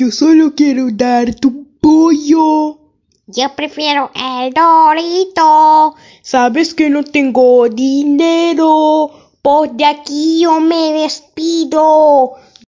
Yo solo quiero dar tu pollo. Yo prefiero el dorito. Sabes que no tengo dinero. Por de aquí yo me despido.